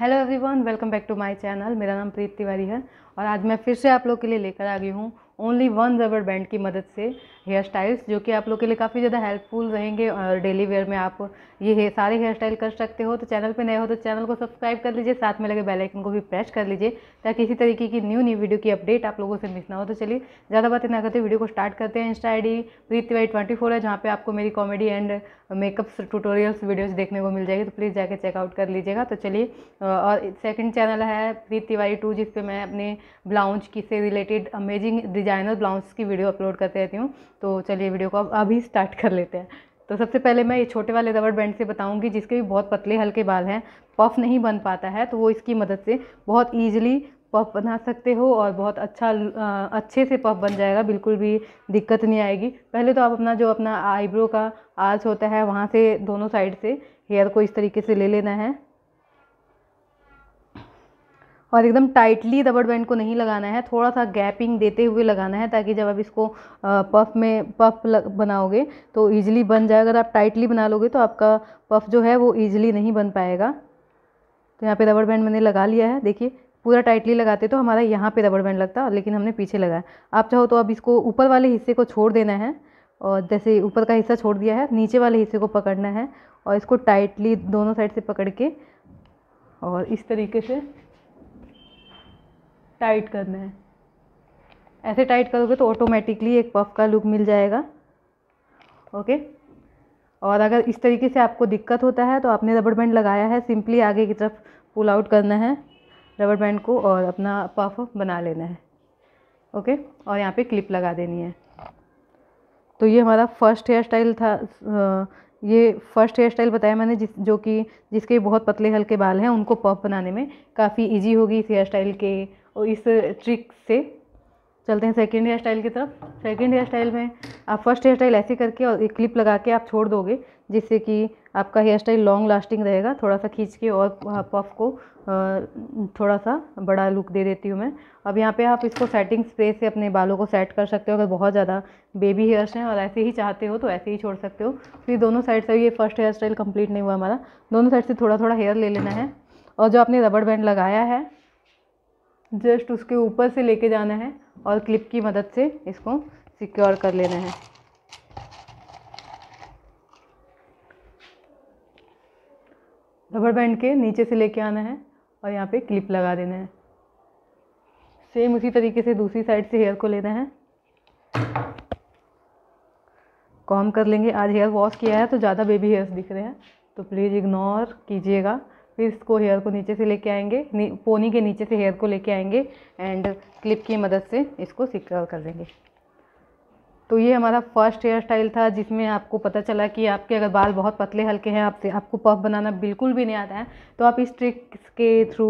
hello everyone welcome back to my channel मेरा नाम प्रीत तिवारी है और आज मैं फिर से आप लोग के लिए लेकर आ गई हूँ ओनली वन रबर बैंड की मदद से हेयर स्टाइल्स जो कि आप लोग के लिए काफ़ी ज़्यादा हेल्पफुल रहेंगे और डेली वेयर में आप ये सारे हेयर स्टाइल कर सकते हो तो चैनल पे नए हो तो चैनल को सब्सक्राइब कर लीजिए साथ में लगे बेल आइकन को भी प्रेस कर लीजिए ताकि इसी तरीके की न्यू न्यू वीडियो की अपडेट आप लोगों से मिस ना हो तो चलिए ज़्यादा बातें ना करते वीडियो को स्टार्ट करते हैं insta I D Preet Y twenty four है जहाँ पर आपको मेरी comedy and makeups tutorials videos देखने को मिल जाएगी तो प्लीज़ जाकर चेकआउट कर लीजिएगा तो चलिए और सेकेंड चैनल है प्रीत तिवारी टू जिस पर मैं अपने ब्लाउज की से रिलेटेड अमेजिंग डिजाइनर ब्लाउज की वीडियो अपलोड करते रहती हूँ तो चलिए वीडियो को अब अभी स्टार्ट कर लेते हैं तो सबसे पहले मैं ये छोटे वाले रबड़ बैंड से बताऊंगी जिसके भी बहुत पतले हल्के बाल हैं पफ नहीं बन पाता है तो वो इसकी मदद से बहुत ईजिली पफ बना सकते हो और बहुत अच्छा आ, अच्छे से पफ बन जाएगा बिल्कुल भी दिक्कत नहीं आएगी पहले तो आप अपना जो अपना आईब्रो का आर्च होता है वहाँ से दोनों साइड से हेयर को इस तरीके से ले लेना है और एकदम टाइटली रबड़ बैंड को नहीं लगाना है थोड़ा सा गैपिंग देते हुए लगाना है ताकि जब आप इसको पफ में पफ बनाओगे तो ईजिली बन जाए अगर आप टाइटली बना लोगे तो आपका पफ जो है वो ईजिली नहीं बन पाएगा तो यहाँ पे रबड़ बैंड मैंने लगा लिया है देखिए पूरा टाइटली लगाते तो हमारा यहाँ पे रबड़ बैंड लगता लेकिन हमने पीछे लगाया आप चाहो तो अब इसको ऊपर वाले हिस्से को छोड़ देना है और जैसे ऊपर का हिस्सा छोड़ दिया है नीचे वाले हिस्से को पकड़ना है और इसको टाइटली दोनों साइड से पकड़ के और इस तरीके से टाइट करना है ऐसे टाइट करोगे तो ऑटोमेटिकली एक पफ का लुक मिल जाएगा ओके और अगर इस तरीके से आपको दिक्कत होता है तो आपने रबड़ बैंड लगाया है सिंपली आगे की तरफ पुल आउट करना है रबड़ बैंड को और अपना पफ बना लेना है ओके और यहाँ पे क्लिप लगा देनी है तो ये हमारा फर्स्ट हेयर स्टाइल था ये फर्स्ट हेयर स्टाइल बताया मैंने जिस जो कि जिसके बहुत पतले हल्के बाल हैं उनको पफ बनाने में काफ़ी ईजी होगी इस हेयर स्टाइल के और इस ट्रिक से चलते हैं सेकेंड हेयर स्टाइल की तरफ सेकेंड हेयर स्टाइल में आप फर्स्ट हेयर स्टाइल ऐसे करके और एक क्लिप लगा के आप छोड़ दोगे जिससे कि आपका हेयर स्टाइल लॉन्ग लास्टिंग रहेगा थोड़ा सा खींच के और पफ को थोड़ा सा बड़ा लुक दे देती हूँ मैं अब यहाँ पे आप इसको सेटिंग स्प्रे से अपने बालों को सेट कर सकते हो अगर बहुत ज़्यादा बेबी हेयर्स हैं और ऐसे ही चाहते हो तो ऐसे ही छोड़ सकते हो फिर दोनों साइड से ये फर्स्ट हेयर स्टाइल कंप्लीट नहीं हुआ हमारा दोनों साइड से थोड़ा थोड़ा हेयर ले लेना है और जो आपने रबड़ बैंड लगाया है जस्ट उसके ऊपर से लेके जाना है और क्लिप की मदद से इसको सिक्योर कर लेना है रबर बैंड के नीचे से लेके आना है और यहाँ पे क्लिप लगा देना है सेम उसी तरीके से दूसरी साइड से हेयर को लेना है कॉम कर लेंगे आज हेयर वॉश किया है तो ज़्यादा बेबी हेयर्स दिख रहे हैं तो प्लीज़ इग्नोर कीजिएगा फिर इसको हेयर को नीचे से लेके आएंगे पोनी के नीचे से हेयर को लेके आएंगे एंड क्लिप की मदद से इसको सिक्योर कर देंगे तो ये हमारा फर्स्ट हेयर स्टाइल था जिसमें आपको पता चला कि आपके अगर बाल बहुत पतले हल्के हैं आपसे आपको पफ बनाना बिल्कुल भी नहीं आता है तो आप इस ट्रिक्स के थ्रू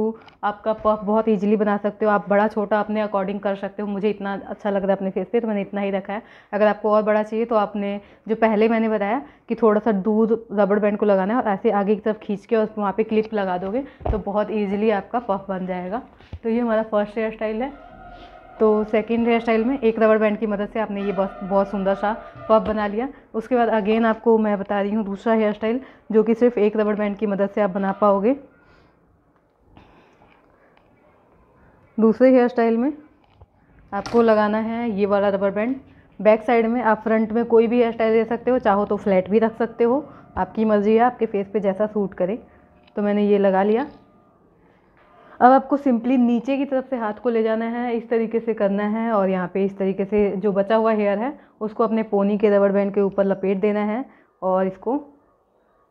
आपका पफ बहुत इजीली बना सकते हो आप बड़ा छोटा अपने अकॉर्डिंग कर सकते हो मुझे इतना अच्छा लग रहा है अपने फेस पे तो मैंने इतना ही रखा है अगर आपको और बड़ा चाहिए तो आपने जो पहले मैंने बताया कि थोड़ा सा दूध रबड़ बैंड को लगाना है और ऐसे आगे की तरफ खींच के और वहाँ पर क्लिप लगा दोगे तो बहुत ईजिली आपका पफ बन जाएगा तो ये हमारा फर्स्ट हेयर स्टाइल है तो सेकंड हेयर स्टाइल में एक रबर बैंड की मदद से आपने ये बहुत बहुत सुंदर सा पफ बना लिया उसके बाद अगेन आपको मैं बता रही हूँ दूसरा हेयर स्टाइल जो कि सिर्फ एक रबर बैंड की मदद से आप बना पाओगे दूसरे हेयर स्टाइल में आपको लगाना है ये वाला रबर बैंड बैक साइड में आप फ्रंट में कोई भी हेयर स्टाइल दे सकते हो चाहो तो फ्लैट भी रख सकते हो आपकी मर्ज़ी है आपके फेस पे जैसा सूट करे तो मैंने ये लगा लिया अब आपको सिंपली नीचे की तरफ से हाथ को ले जाना है इस तरीके से करना है और यहाँ पे इस तरीके से जो बचा हुआ हेयर है उसको अपने पोनी के रबड़ बैंड के ऊपर लपेट देना है और इसको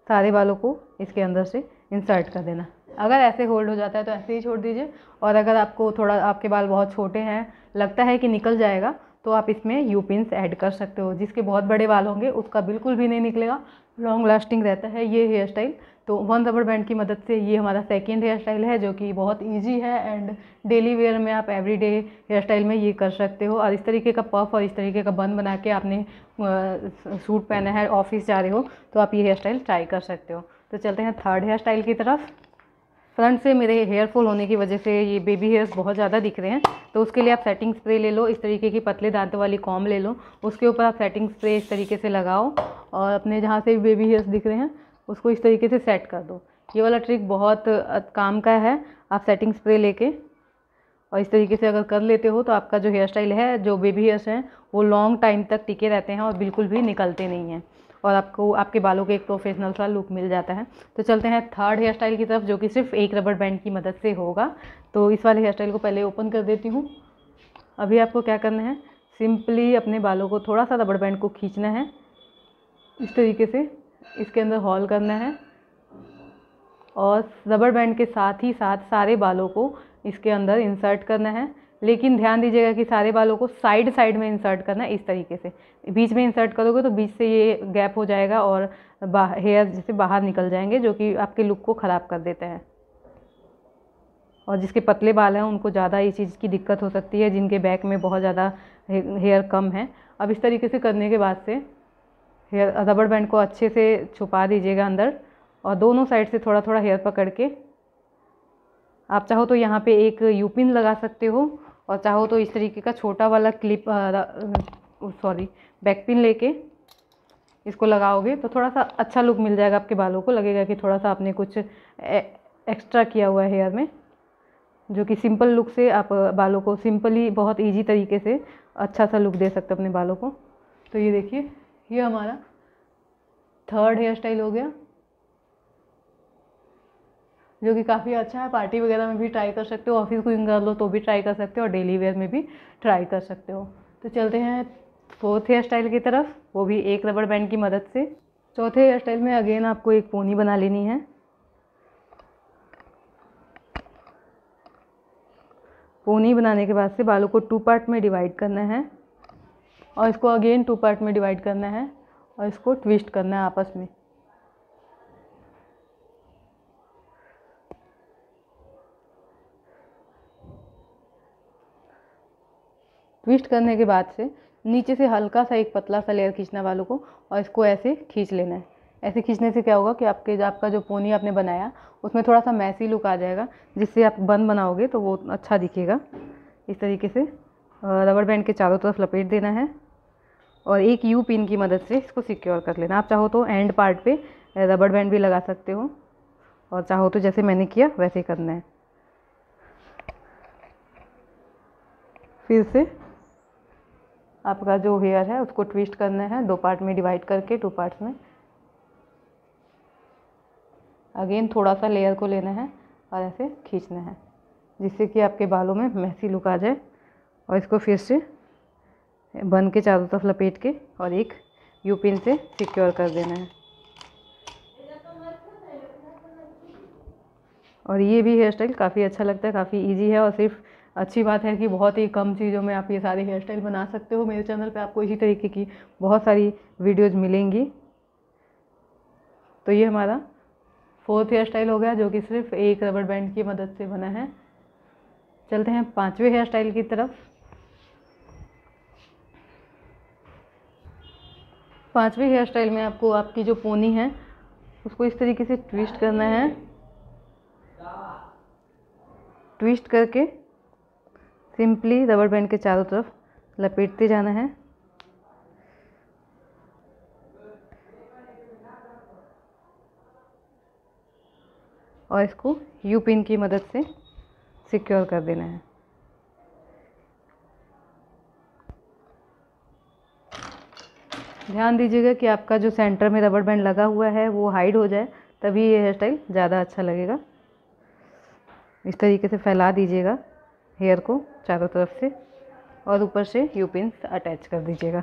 सारे बालों को इसके अंदर से इंसर्ट कर देना अगर ऐसे होल्ड हो जाता है तो ऐसे ही छोड़ दीजिए और अगर आपको थोड़ा आपके बाल बहुत छोटे हैं लगता है कि निकल जाएगा तो आप इसमें यू पिंस ऐड कर सकते हो जिसके बहुत बड़े बाल होंगे उसका बिल्कुल भी नहीं निकलेगा लॉन्ग लास्टिंग रहता है ये हेयर स्टाइल तो वन रबर बैंड की मदद से ये हमारा सेकेंड हेयर स्टाइल है जो कि बहुत ईजी है एंड डेली वेयर में आप एवरी डे हेयर स्टाइल में ये कर सकते हो और इस तरीके का पफ और इस तरीके का बन बना के आपने सूट पहना है ऑफिस जा रहे हो तो आप ये हेयर स्टाइल ट्राई कर सकते हो तो चलते हैं थर्ड हेयर स्टाइल की तरफ फ्रंट से मेरे हेयर फॉल होने की वजह से ये बेबी हेयर्स बहुत ज़्यादा दिख रहे हैं तो उसके लिए आप सेटिंग स्प्रे ले लो इस तरीके की पतले दांतों वाली कॉम ले लो उसके ऊपर आप सेटिंग स्प्रे इस तरीके से लगाओ और अपने जहाँ से भी बेबी हेयर्स दिख रहे हैं उसको इस तरीके से सेट कर दो ये वाला ट्रिक बहुत काम का है आप सेटिंग स्प्रे लेके और इस तरीके से अगर कर लेते हो तो आपका जो हेयर स्टाइल है जो बेबी हेयर्स हैं वो लॉन्ग टाइम तक टिके रहते हैं और बिल्कुल भी निकलते नहीं हैं और आपको आपके बालों के एक प्रोफेशनल सा लुक मिल जाता है तो चलते हैं थर्ड हेयर स्टाइल की तरफ जो कि सिर्फ एक रबड़ बैंड की मदद से होगा तो इस वाले हेयर स्टाइल को पहले ओपन कर देती हूँ अभी आपको क्या करना है सिंपली अपने बालों को थोड़ा सा रबड़ बैंड को खींचना है इस तरीके से इसके अंदर हॉल करना है और रबड़ बैंड के साथ ही साथ सारे बालों को इसके अंदर इंसर्ट करना है लेकिन ध्यान दीजिएगा कि सारे बालों को साइड साइड में इंसर्ट करना है इस तरीके से बीच में इंसर्ट करोगे तो बीच से ये गैप हो जाएगा और हेयर जैसे बाहर निकल जाएंगे जो कि आपके लुक को ख़राब कर देते हैं और जिसके पतले बाल हैं उनको ज़्यादा ये चीज़ की दिक्कत हो सकती है जिनके बैक में बहुत ज़्यादा हेयर कम है अब इस तरीके से करने के बाद से हेयर रबड़ बैंड को अच्छे से छुपा दीजिएगा अंदर और दोनों साइड से थोड़ा थोड़ा हेयर पकड़ के आप चाहो तो यहाँ पे एक यूपिन लगा सकते हो और चाहो तो इस तरीके का छोटा वाला क्लिप सॉरी बैक पिन लेके इसको लगाओगे तो थोड़ा सा अच्छा लुक मिल जाएगा आपके बालों को लगेगा कि थोड़ा सा आपने कुछ ए, एक्स्ट्रा किया हुआ है हेयर में जो कि सिंपल लुक से आप बालों को सिंपली बहुत इजी तरीके से अच्छा सा लुक दे सकते हो अपने बालों को तो ये देखिए ये हमारा थर्ड हेयर स्टाइल हो गया जो कि काफ़ी अच्छा है पार्टी वगैरह में भी ट्राई कर सकते हो ऑफिस कुकिंग कर लो तो भी ट्राई कर सकते हो और डेली वेयर में भी ट्राई कर सकते हो तो चलते हैं फोर्थ हेयर स्टाइल की तरफ वो भी एक रबड़ बैंड की मदद से चौथे हेयर स्टाइल में अगेन आपको एक पोनी बना लेनी है पोनी बनाने के बाद से बालों को टू पार्ट में डिवाइड करना है और इसको अगेन टू पार्ट में डिवाइड करना है और इसको ट्विस्ट करना है आपस में ट्विस्ट करने के बाद से नीचे से हल्का सा एक पतला सा लेयर खींचना वालों को और इसको ऐसे खींच लेना है ऐसे खींचने से क्या होगा कि आपके आपका जो पोनी आपने बनाया उसमें थोड़ा सा मैसी लुक आ जाएगा जिससे आप बन बनाओगे तो वो अच्छा दिखेगा इस तरीके से रबर बैंड के चारों तरफ लपेट देना है और एक यू पिन की मदद से इसको सिक्योर कर लेना आप चाहो तो एंड पार्ट पे रबड़ बैंड भी लगा सकते हो और चाहो तो जैसे मैंने किया वैसे करना है फिर से आपका जो हेयर है उसको ट्विस्ट करना है दो पार्ट में डिवाइड करके टू पार्ट्स में अगेन थोड़ा सा लेयर को लेना है और ऐसे खींचना है जिससे कि आपके बालों में मैसी लुक आ जाए और इसको फिर से बन के चारों तरफ लपेट के और एक यूपिन से सिक्योर कर देना है और ये भी हेयर स्टाइल काफ़ी अच्छा लगता है काफ़ी इजी है और सिर्फ अच्छी बात है कि बहुत ही कम चीज़ों में आप ये सारे हेयर स्टाइल बना सकते हो मेरे चैनल पे आपको इसी तरीके की बहुत सारी वीडियोज़ मिलेंगी तो ये हमारा फोर्थ हेयर स्टाइल हो गया जो कि सिर्फ एक रबड़ बैंड की मदद से बना है चलते हैं पाँचवें हेयर स्टाइल की तरफ पाँचवें हेयर स्टाइल में आपको आपकी जो पोनी है उसको इस तरीके से ट्विस्ट करना है ट्विस्ट करके सिंपली रबर बैंड के चारों तरफ लपेटते जाना है और इसको यू पिन की मदद से सिक्योर कर देना है ध्यान दीजिएगा कि आपका जो सेंटर में रबर बैंड लगा हुआ है वो हाइड हो जाए तभी ये हेयर स्टाइल ज़्यादा अच्छा लगेगा इस तरीके से फैला दीजिएगा हेयर को चारों तरफ से और ऊपर से यू पिंस अटैच कर दीजिएगा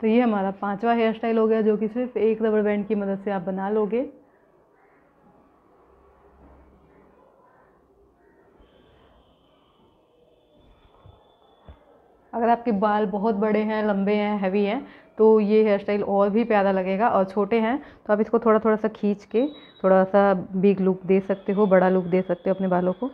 तो ये हमारा पांचवा हेयर स्टाइल हो गया जो कि सिर्फ एक रबर बैंड की मदद से आप बना लोगे अगर आपके बाल बहुत बड़े हैं लंबे हैं हैवी हैं तो ये हेयर स्टाइल और भी प्यारा लगेगा और छोटे हैं तो आप इसको थोड़ा थोड़ा सा खींच के थोड़ा सा बिग लुक दे सकते हो बड़ा लुक दे सकते हो अपने बालों को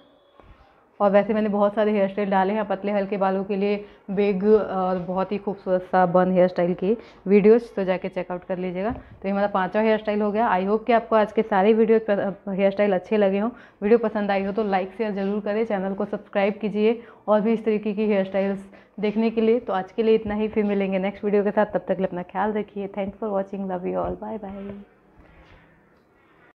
और वैसे मैंने बहुत सारे हेयर स्टाइल डाले हैं पतले हल्के बालों के लिए बिग और बहुत ही खूबसूरत सा बन हेयर स्टाइल की वीडियोस तो जाके चेकआउट कर लीजिएगा तो ये हमारा पाँचवा हेयर स्टाइल हो गया आई होप कि आपको आज के सारे वीडियो हेयर स्टाइल अच्छे लगे हों वीडियो पसंद आई हो तो लाइक शेयर ज़रूर करें चैनल को सब्सक्राइब कीजिए और भी इस तरीके की हेयर स्टाइल्स देखने के लिए तो आज के लिए इतना ही फिर मिलेंगे नेक्स्ट वीडियो के साथ तब तक अपना ख्याल रखिए thanks for watching love you all bye bye